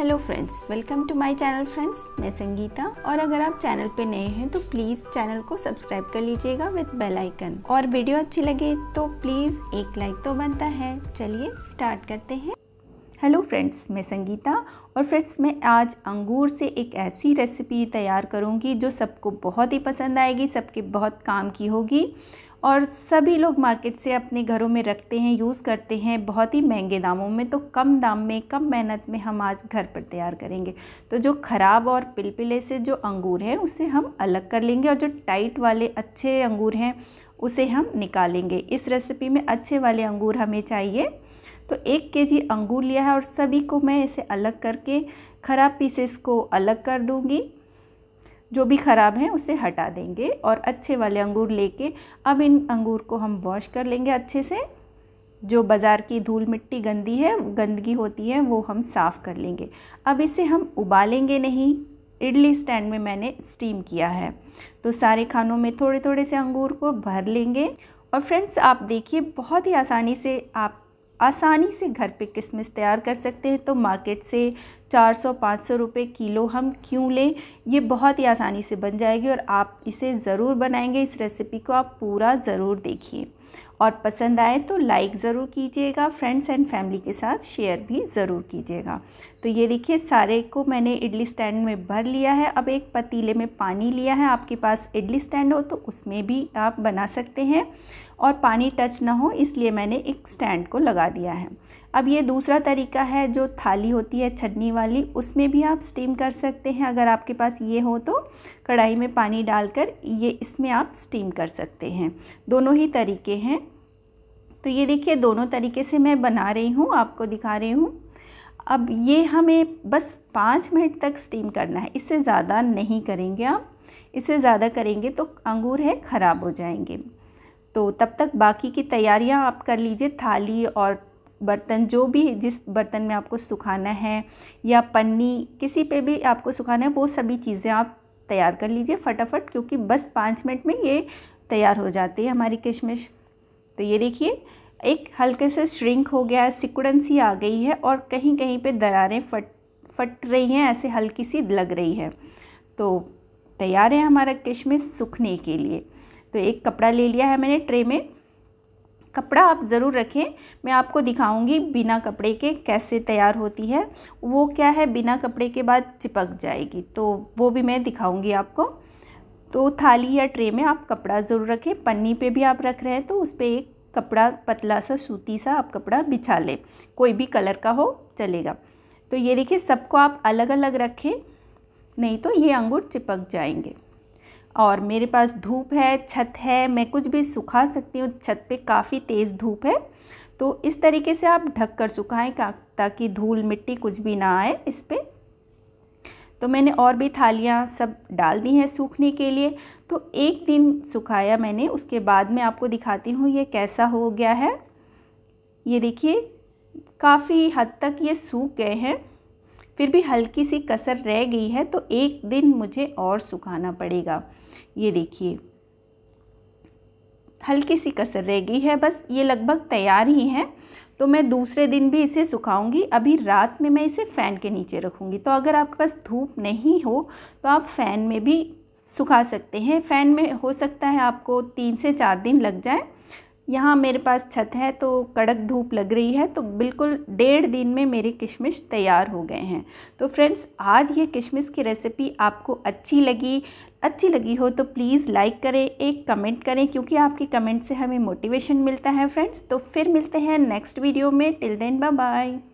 hello friends welcome to my channel friends मैं संगीता और अगर आप चैनल पे नए हैं तो प्लीज़ चैनल को सब्सक्राइब कर लीजिएगा विद बेल आइकन और वीडियो अच्छी लगे तो प्लीज़ एक लाइक तो बनता है चलिए स्टार्ट करते हैं हेलो फ्रेंड्स मैं संगीता और फ्रेंड्स मैं आज अंगूर से एक ऐसी रेसिपी तैयार करूँगी जो सबको बहुत ही पसंद आएगी सबके बहुत काम की होगी और सभी लोग मार्केट से अपने घरों में रखते हैं यूज़ करते हैं बहुत ही महंगे दामों में तो कम दाम में कम मेहनत में हम आज घर पर तैयार करेंगे तो जो ख़राब और पिलपिले से जो अंगूर हैं उसे हम अलग कर लेंगे और जो टाइट वाले अच्छे अंगूर हैं उसे हम निकालेंगे इस रेसिपी में अच्छे वाले अंगूर हमें चाहिए तो एक के जी अंगूर लिया है और सभी को मैं इसे अलग करके ख़राब पीसेस को अलग कर दूँगी जो भी ख़राब हैं उसे हटा देंगे और अच्छे वाले अंगूर लेके अब इन अंगूर को हम वॉश कर लेंगे अच्छे से जो बाज़ार की धूल मिट्टी गंदी है गंदगी होती है वो हम साफ़ कर लेंगे अब इसे हम उबालेंगे नहीं इडली स्टैंड में मैंने स्टीम किया है तो सारे खानों में थोड़े थोड़े से अंगूर को भर लेंगे और फ्रेंड्स आप देखिए बहुत ही आसानी से आप आसानी से घर पे किशमिश तैयार कर सकते हैं तो मार्केट से चार सौ पाँच सौ रुपये किलो हम क्यों लें ये बहुत ही आसानी से बन जाएगी और आप इसे ज़रूर बनाएंगे इस रेसिपी को आप पूरा ज़रूर देखिए और पसंद आए तो लाइक ज़रूर कीजिएगा फ्रेंड्स एंड फैमिली के साथ शेयर भी ज़रूर कीजिएगा तो ये देखिए सारे को मैंने इडली स्टैंड में भर लिया है अब एक पतीले में पानी लिया है आपके पास इडली स्टैंड हो तो उसमें भी आप बना सकते हैं और पानी टच ना हो इसलिए मैंने एक स्टैंड को लगा दिया है अब ये दूसरा तरीका है जो थाली होती है छटनी वाली उसमें भी आप स्टीम कर सकते हैं अगर आपके पास ये हो तो कढ़ाई में पानी डालकर ये इसमें आप स्टीम कर सकते हैं दोनों ही तरीके हैं तो ये देखिए दोनों तरीके से मैं बना रही हूँ आपको दिखा रही हूँ अब ये हमें बस पाँच मिनट तक स्टीम करना है इससे ज़्यादा नहीं करेंगे आप इससे ज़्यादा करेंगे तो अंगूर है ख़राब हो जाएंगे तो तब तक बाकी की तैयारियां आप कर लीजिए थाली और बर्तन जो भी जिस बर्तन में आपको सुखाना है या पन्नी किसी पे भी आपको सुखाना है वो सभी चीज़ें आप तैयार कर लीजिए फटाफट क्योंकि बस पाँच मिनट में ये तैयार हो जाती है हमारी किशमिश तो ये देखिए एक हल्के से श्रिंक हो गया है सिकुड़न सी आ गई है और कहीं कहीं पे दरारें फट फट रही हैं ऐसे हल्की सी लग रही है तो तैयार है हमारा किशमिश सूखने के लिए तो एक कपड़ा ले लिया है मैंने ट्रे में कपड़ा आप ज़रूर रखें मैं आपको दिखाऊंगी बिना कपड़े के कैसे तैयार होती है वो क्या है बिना कपड़े के बाद चिपक जाएगी तो वो भी मैं दिखाऊंगी आपको तो थाली या ट्रे में आप कपड़ा ज़रूर रखें पन्नी पे भी आप रख रहे हैं तो उस पर एक कपड़ा पतला सा सूती सा आप कपड़ा बिछा लें कोई भी कलर का हो चलेगा तो ये देखिए सबको आप अलग अलग रखें नहीं तो ये अंगूर चिपक जाएंगे और मेरे पास धूप है छत है मैं कुछ भी सुखा सकती हूँ छत पे काफ़ी तेज़ धूप है तो इस तरीके से आप ढक कर सुखाएँ ताकि धूल मिट्टी कुछ भी ना आए इस पर तो मैंने और भी थालियाँ सब डाल दी हैं सूखने के लिए तो एक दिन सुखाया मैंने उसके बाद में आपको दिखाती हूँ ये कैसा हो गया है ये देखिए काफ़ी हद तक ये सूख गए हैं फिर भी हल्की सी कसर रह गई है तो एक दिन मुझे और सुखाना पड़ेगा ये देखिए हल्की सी कसर रह गई है बस ये लगभग तैयार ही है तो मैं दूसरे दिन भी इसे सुखाऊंगी अभी रात में मैं इसे फ़ैन के नीचे रखूँगी तो अगर आपके पास धूप नहीं हो तो आप फ़ैन में भी सुखा सकते हैं फ़ैन में हो सकता है आपको तीन से चार दिन लग जाए यहाँ मेरे पास छत है तो कड़क धूप लग रही है तो बिल्कुल डेढ़ दिन में मेरे किशमिश तैयार हो गए हैं तो फ्रेंड्स आज ये किशमिश की रेसिपी आपको अच्छी लगी अच्छी लगी हो तो प्लीज़ लाइक करें एक कमेंट करें क्योंकि आपके कमेंट से हमें मोटिवेशन मिलता है फ्रेंड्स तो फिर मिलते हैं नेक्स्ट वीडियो में टिल देन बाय बाय